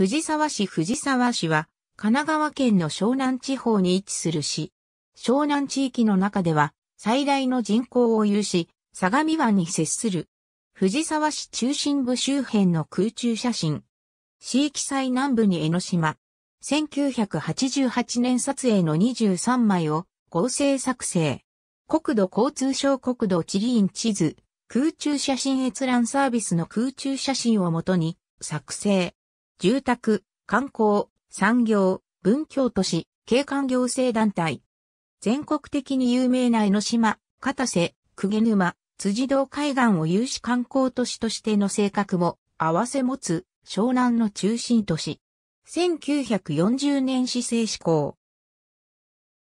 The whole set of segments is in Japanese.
藤沢市藤沢市は、神奈川県の湘南地方に位置する市。湘南地域の中では、最大の人口を有し、相模湾に接する。藤沢市中心部周辺の空中写真。市域祭南部に江ノ島。1988年撮影の23枚を合成作成。国土交通省国土地理院地図、空中写真閲覧サービスの空中写真をもとに作成。住宅、観光、産業、文教都市、景観行政団体。全国的に有名な江ノ島、片瀬、鵠沼、辻堂海岸を有志観光都市としての性格も合わせ持つ湘南の中心都市。1940年市政施行。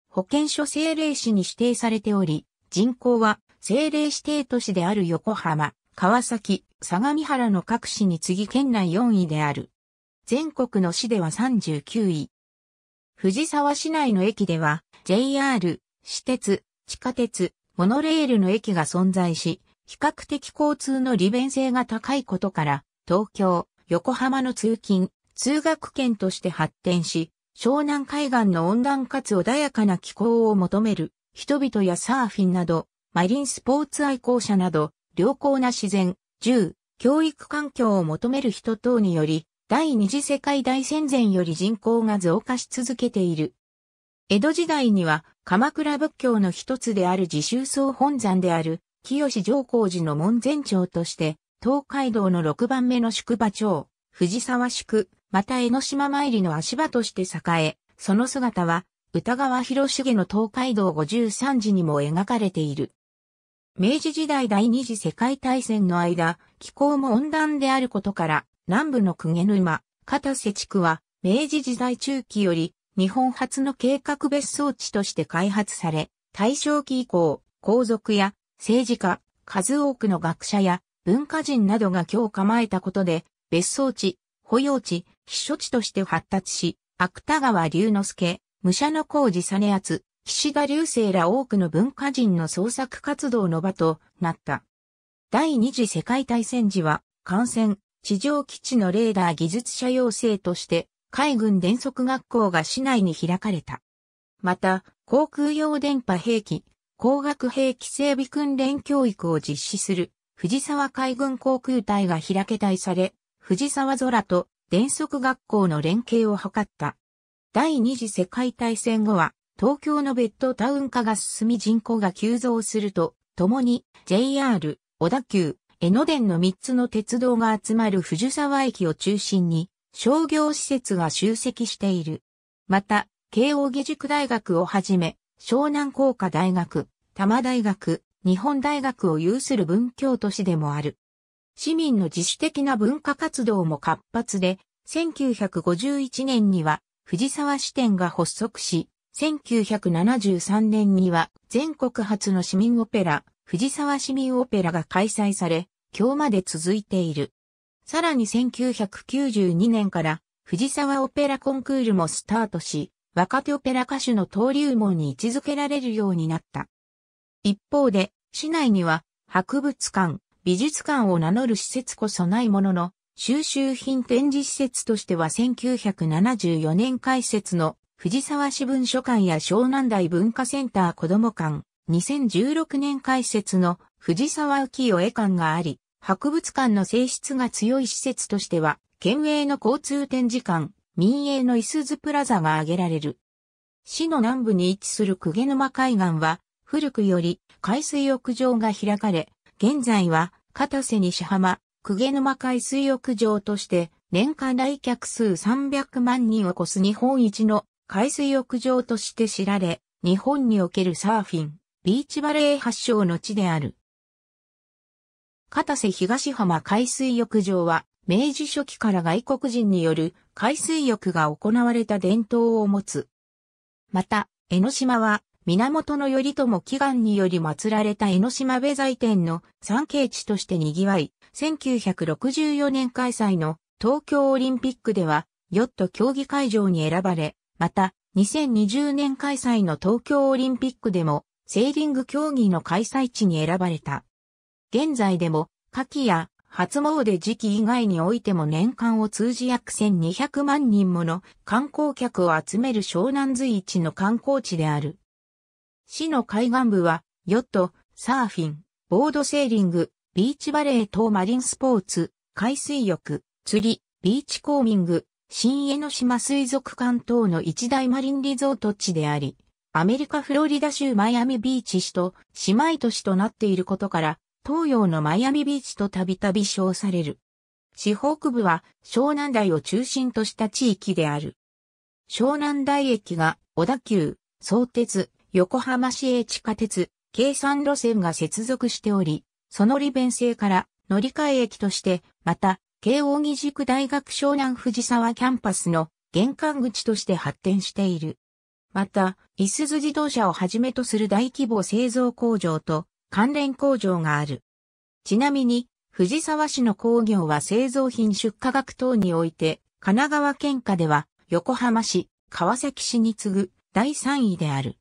保健所政令市に指定されており、人口は政令指定都市である横浜、川崎、相模原の各市に次県内4位である。全国の市では39位。藤沢市内の駅では JR、私鉄、地下鉄、モノレールの駅が存在し、比較的交通の利便性が高いことから、東京、横浜の通勤、通学圏として発展し、湘南海岸の温暖かつ穏やかな気候を求める人々やサーフィンなど、マリンスポーツ愛好者など、良好な自然、銃、教育環境を求める人等により、第二次世界大戦前より人口が増加し続けている。江戸時代には鎌倉仏教の一つである自習僧本山である清上皇寺の門前町として東海道の6番目の宿場町、藤沢宿、また江ノ島参りの足場として栄え、その姿は歌川広重の東海道53時にも描かれている。明治時代第二次世界大戦の間、気候も温暖であることから、南部の鵠沼、片瀬地区は、明治時代中期より、日本初の計画別荘地として開発され、大正期以降、皇族や政治家、数多くの学者や文化人などが今日構えたことで、別荘地、保養地、避暑地として発達し、芥川龍之介、武者の工事実厚、岸田流星ら多くの文化人の創作活動の場となった。第二次世界大戦時は、感染、地上基地のレーダー技術者養成として、海軍電速学校が市内に開かれた。また、航空用電波兵器、工学兵器整備訓練教育を実施する、藤沢海軍航空隊が開け隊され、藤沢空と電速学校の連携を図った。第二次世界大戦後は、東京のベッドタウン化が進み人口が急増すると、共に JR、小田急、江ノ電の3つの鉄道が集まる藤沢駅を中心に商業施設が集積している。また、慶応義塾大学をはじめ、湘南工科大学、多摩大学、日本大学を有する文教都市でもある。市民の自主的な文化活動も活発で、1951年には藤沢支店が発足し、1973年には全国初の市民オペラ、藤沢市民オペラが開催され、今日まで続いている。さらに1992年から藤沢オペラコンクールもスタートし、若手オペラ歌手の登竜門に位置づけられるようになった。一方で、市内には博物館、美術館を名乗る施設こそないものの、収集品展示施設としては1974年開設の藤沢市文書館や湘南大文化センター子ども館、2016年開設の藤沢浮世絵館があり、博物館の性質が強い施設としては、県営の交通展示館、民営のイスズプラザが挙げられる。市の南部に位置する鵠沼海岸は、古くより海水浴場が開かれ、現在は片瀬西浜、鵠沼海水浴場として、年間来客数300万人を超す日本一の海水浴場として知られ、日本におけるサーフィン、ビーチバレー発祥の地である。片瀬東浜海水浴場は、明治初期から外国人による海水浴が行われた伝統を持つ。また、江ノ島は、源頼朝祈願により祀られた江ノ島部財天の参景地として賑わい、1964年開催の東京オリンピックでは、ヨット競技会場に選ばれ、また、2020年開催の東京オリンピックでもセーリング競技の開催地に選ばれた。現在でも、夏季や初詣時期以外においても年間を通じ約1200万人もの観光客を集める湘南随一の観光地である。市の海岸部は、ヨット、サーフィン、ボードセーリング、ビーチバレー等マリンスポーツ、海水浴、釣り、ビーチコーミング、新江ノ島水族館等の一大マリンリゾート地であり、アメリカフロリダ州マイアミビーチ市と姉妹都市となっていることから、東洋のマイアミビーチとたびたび称される。市北部は湘南台を中心とした地域である。湘南台駅が小田急、相鉄、横浜市営地下鉄、計3路線が接続しており、その利便性から乗り換え駅として、また、慶応義塾大学湘南藤沢キャンパスの玄関口として発展している。また、いすゞ自動車をはじめとする大規模製造工場と関連工場がある。ちなみに、藤沢市の工業は製造品出荷額等において、神奈川県下では横浜市、川崎市に次ぐ第3位である。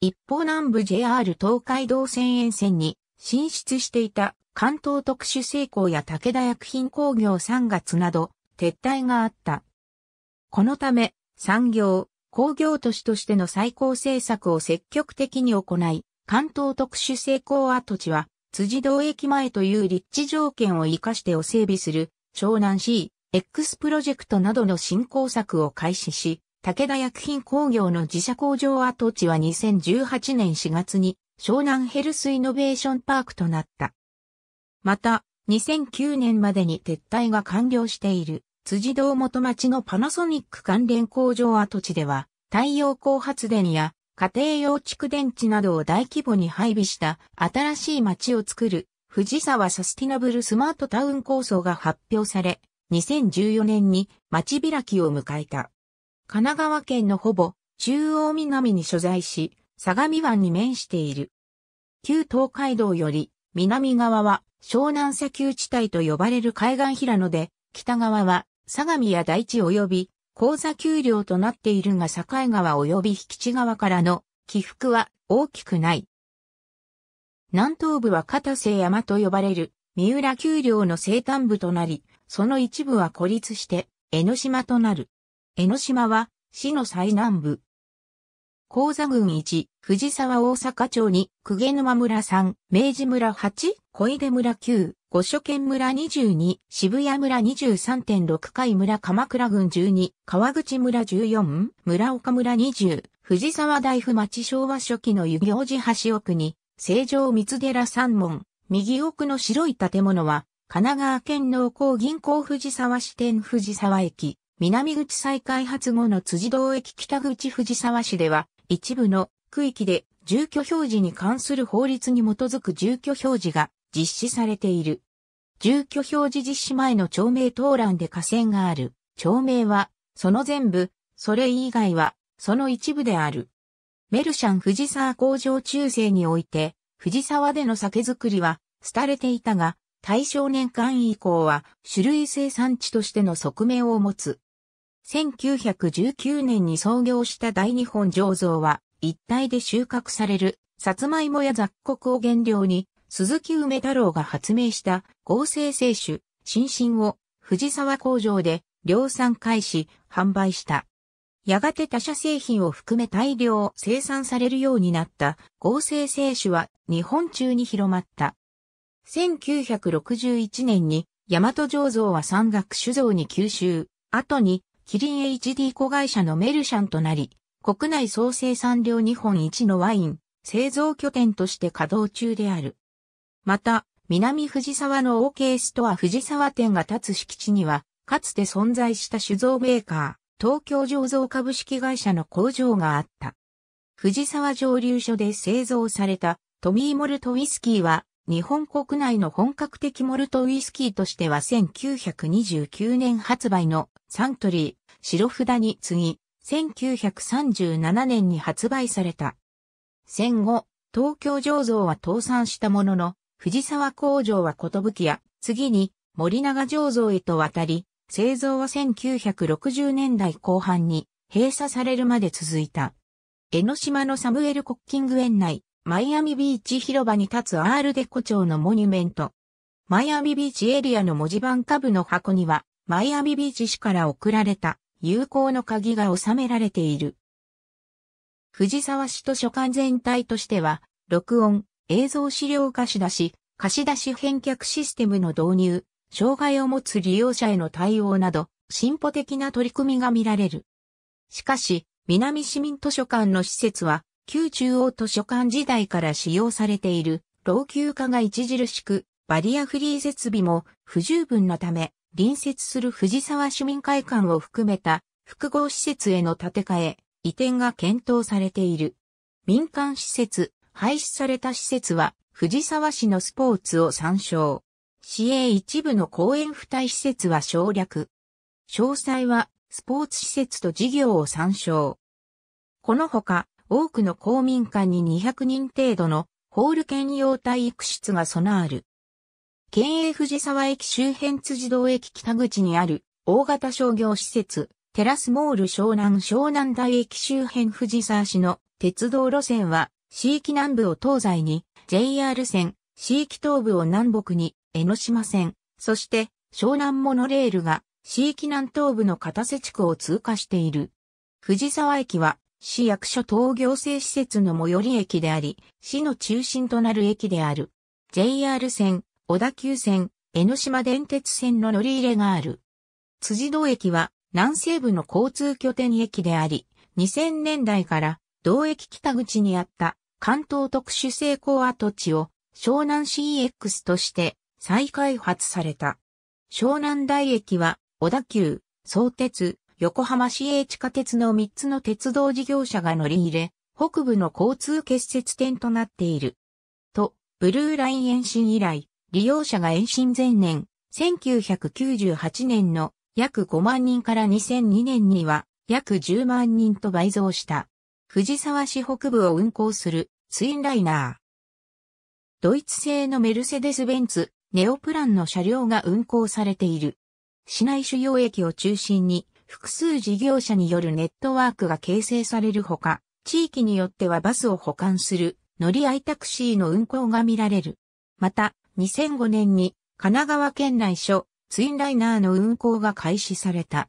一方南部 JR 東海道線沿線に進出していた関東特殊製鋼や武田薬品工業3月など撤退があった。このため産業、工業都市としての最高政策を積極的に行い、関東特殊成功跡地は、辻堂駅前という立地条件を活かしてを整備する、湘南 C、X プロジェクトなどの振興策を開始し、武田薬品工業の自社工場跡地は2018年4月に湘南ヘルスイノベーションパークとなった。また、2009年までに撤退が完了している。辻堂元町のパナソニック関連工場跡地では、太陽光発電や家庭用蓄電池などを大規模に配備した新しい街を作る藤沢サスティナブルスマートタウン構想が発表され、2014年に街開きを迎えた。神奈川県のほぼ中央南に所在し、相模湾に面している。旧東海道より南側は湘南砂丘地帯と呼ばれる海岸平野で、北側は相模や大地及び、口座丘陵となっているが境川及び引地川からの起伏は大きくない。南東部は片瀬山と呼ばれる三浦丘陵の西端部となり、その一部は孤立して江ノ島となる。江ノ島は市の最南部、高座郡1、藤沢大阪町2、鵠沼村3、明治村8、小出村9、五所県村22、渋谷村23.6回村鎌倉郡12、川口村14、村岡村20、藤沢大府町昭和初期の湯行寺橋奥に、成城三寺三門、右奥の白い建物は、神奈川県農工銀行藤沢支店藤沢駅、南口再開発後の辻堂駅北口藤沢市では、一部の区域で住居表示に関する法律に基づく住居表示が実施されている。住居表示実施前の町名登欄で河川がある町名は、その全部、それ以外は、その一部である。メルシャン藤沢工場中世において、藤沢での酒造りは、廃れていたが、大正年間以降は、種類生産地としての側面を持つ。1919年に創業した大日本醸造は、一体で収穫される、さつまいもや雑穀を原料に、鈴木梅太郎が発明した合成製酒、新進を藤沢工場で量産開始、販売した。やがて他社製品を含め大量生産されるようになった合成製酒は日本中に広まった。1961年に大和醸造は山岳酒造に吸収、後にキリン HD 子会社のメルシャンとなり、国内総生産量日本一のワイン、製造拠点として稼働中である。また、南藤沢の OK ストア藤沢店が立つ敷地には、かつて存在した酒造メーカー、東京醸造株式会社の工場があった。藤沢蒸留所で製造されたトミーモルトウィスキーは、日本国内の本格的モルトウイスキーとしては1929年発売のサントリー、白札に次、ぎ、1937年に発売された。戦後、東京醸造は倒産したものの、藤沢工場は寿屋、次に森永醸造へと渡り、製造は1960年代後半に閉鎖されるまで続いた。江ノ島のサムエル・コッキング園内、マイアミビーチ広場に立つアールデコ町のモニュメント。マイアミビーチエリアの文字盤下部の箱には、マイアミビーチ市から送られた有効の鍵が収められている。藤沢市図書館全体としては、録音、映像資料貸し出し、貸し出し返却システムの導入、障害を持つ利用者への対応など、進歩的な取り組みが見られる。しかし、南市民図書館の施設は、旧中央図書館時代から使用されている老朽化が著しく、バリアフリー設備も不十分なため、隣接する藤沢市民会館を含めた複合施設への建て替え、移転が検討されている。民間施設、廃止された施設は、藤沢市のスポーツを参照。市営一部の公園付帯施設は省略。詳細は、スポーツ施設と事業を参照。このほか、多くの公民館に200人程度のホール兼用体育室が備わる。県営藤沢駅周辺辻堂駅北口にある大型商業施設、テラスモール湘南湘南台駅周辺藤沢市の鉄道路線は、市域南部を東西に JR 線、市域東部を南北に江ノ島線、そして湘南モノレールが市域南東部の片瀬地区を通過している。藤沢駅は市役所等行政施設の最寄り駅であり、市の中心となる駅である。JR 線、小田急線、江ノ島電鉄線の乗り入れがある。辻堂駅は南西部の交通拠点駅であり、2000年代から同駅北口にあった関東特殊成功跡地を湘南 CX として再開発された。湘南台駅は小田急、相鉄、横浜市営地下鉄の3つの鉄道事業者が乗り入れ、北部の交通結節点となっている。と、ブルーライン延伸以来、利用者が延伸前年、1998年の約5万人から2002年には約10万人と倍増した。藤沢市北部を運行するツインライナー。ドイツ製のメルセデス・ベンツ、ネオプランの車両が運行されている。市内主要駅を中心に複数事業者によるネットワークが形成されるほか、地域によってはバスを保管する乗り合いタクシーの運行が見られる。また、2005年に神奈川県内所ツインライナーの運行が開始された。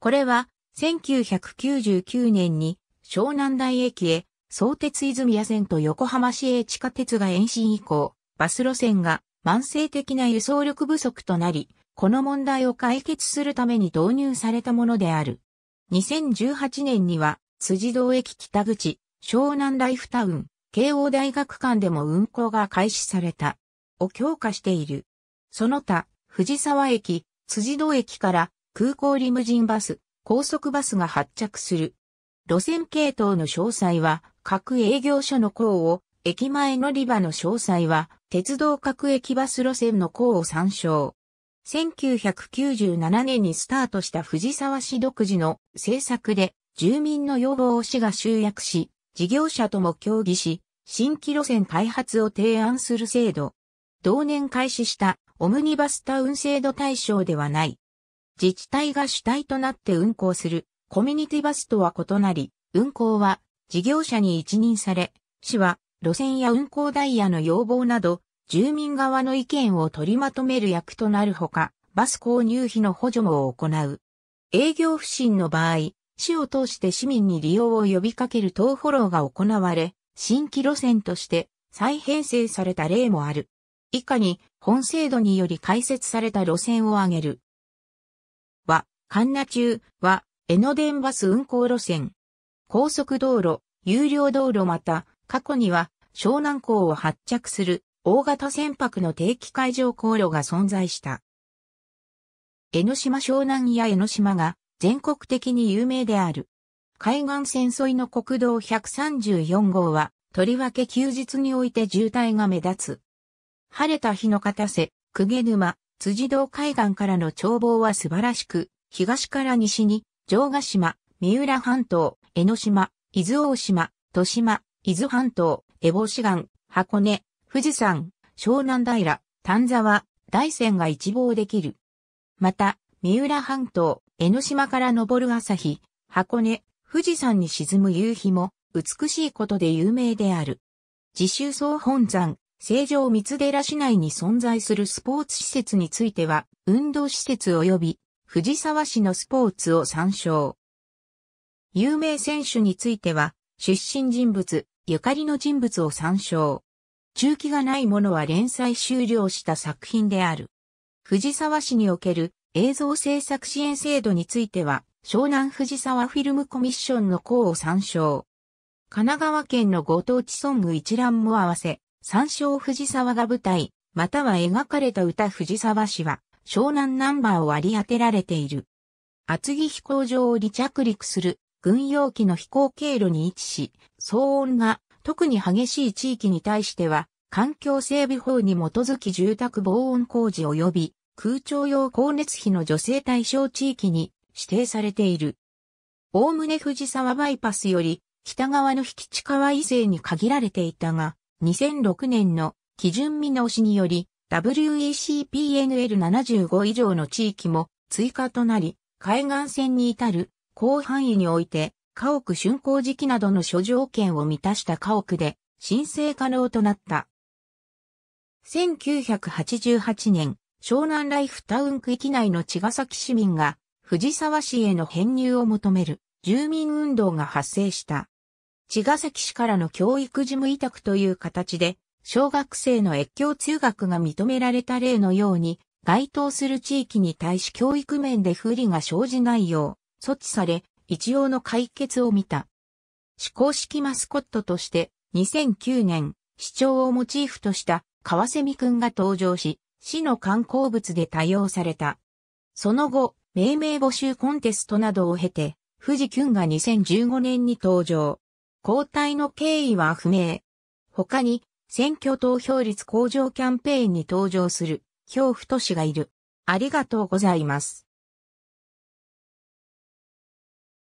これは1999年に湘南台駅へ相鉄泉谷線と横浜市営地下鉄が延伸以降、バス路線が慢性的な輸送力不足となり、この問題を解決するために導入されたものである。2018年には、辻堂駅北口、湘南ライフタウン、慶応大学間でも運行が開始された。を強化している。その他、藤沢駅、辻堂駅から空港リムジンバス、高速バスが発着する。路線系統の詳細は、各営業所の項を、駅前乗り場の詳細は、鉄道各駅バス路線の項を参照。1997年にスタートした藤沢市独自の政策で住民の要望を市が集約し、事業者とも協議し、新規路線開発を提案する制度。同年開始したオムニバスタウン制度対象ではない。自治体が主体となって運行するコミュニティバスとは異なり、運行は事業者に一任され、市は路線や運行ダイヤの要望など住民側の意見を取りまとめる役となるほか、バス購入費の補助も行う。営業不振の場合、市を通して市民に利用を呼びかける党フォローが行われ、新規路線として再編成された例もある。以下に本制度により開設された路線を挙げる。は、神奈中は、江ノ電バス運行路線。高速道路、有料道路また、過去には、湘南港を発着する大型船舶の定期海上航路が存在した。江ノ島湘南や江ノ島が全国的に有名である。海岸線沿いの国道134号は、とりわけ休日において渋滞が目立つ。晴れた日の片瀬、久沼、辻堂海岸からの眺望は素晴らしく、東から西に、城ヶ島、三浦半島、江ノ島、伊豆大島、豊島、伊豆半島、烏帽子岸、箱根、富士山、湘南平、丹沢、大山が一望できる。また、三浦半島、江ノ島から昇る朝日、箱根、富士山に沈む夕日も美しいことで有名である。自習総本山、成城三寺市内に存在するスポーツ施設については、運動施設及び藤沢市のスポーツを参照。有名選手については、出身人物、ゆかりの人物を参照。中期がないものは連載終了した作品である。藤沢市における映像制作支援制度については、湘南藤沢フィルムコミッションの項を参照。神奈川県のご当地ソング一覧も合わせ、参照藤沢が舞台、または描かれた歌藤沢市は、湘南ナンバーを割り当てられている。厚木飛行場を離着陸する軍用機の飛行経路に位置し、騒音が特に激しい地域に対しては、環境整備法に基づき住宅防音工事及び空調用光熱費の助成対象地域に指定されている。おおむね藤沢バイパスより北側の引地川以西に限られていたが、2006年の基準見直しにより WECPNL75 以上の地域も追加となり、海岸線に至る広範囲において家屋竣工時期などの諸条件を満たした家屋で申請可能となった。1988年、湘南ライフタウン区域内の茅ヶ崎市民が藤沢市への編入を求める住民運動が発生した。茅ヶ崎市からの教育事務委託という形で、小学生の越境通学が認められた例のように、該当する地域に対し教育面で不利が生じないよう、措置され、一応の解決を見た。非公式マスコットとして2009年、市長をモチーフとした川瀬美くんが登場し、市の観光物で多用された。その後、命名募集コンテストなどを経て、富士キュンが2015年に登場。交代の経緯は不明。他に、選挙投票率向上キャンペーンに登場する、恐怖都市がいる。ありがとうございます。